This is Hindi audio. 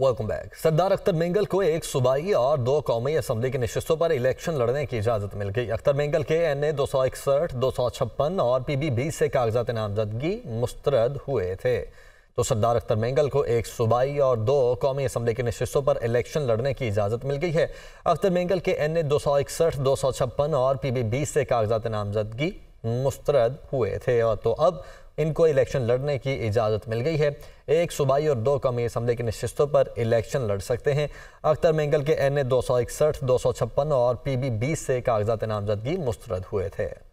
वेलकम बैक सरदार अख्तर मेंगल को एक सूबाई और दो कौमी असम्बली की नशस्तों पर इलेक्शन लड़ने की इजाज़त मिल गई अख्तर मेंगल के एन ए दो सौ इकसठ दो सौ छप्पन और पी बी बीस से कागजात नामजदगी मुस्तरद हुए थे तो सरदार अख्तर मेंगल को एक सूबाई और दो कौमी असम्बली की नशस्तों पर इलेक्शन लड़ने की इजाज़त मिल गई है अख्तर मेंगल के एन ए दो सौ इकसठ दो सौ छप्पन और पी बी बीस से कागजात नामजदगी मुस्तरद हुए थे और तो अब इनको इलेक्शन लड़ने की इजाज़त मिल गई है एक सूबाई और दो कौमी इसम्बली की नशस्तों पर इलेक्शन लड़ सकते हैं अख्तर मेंगल के एन ए दो सौ इकसठ दो सौ छप्पन और पी बी बीस से कागजात नामजदगी मुस्तरद हुए थे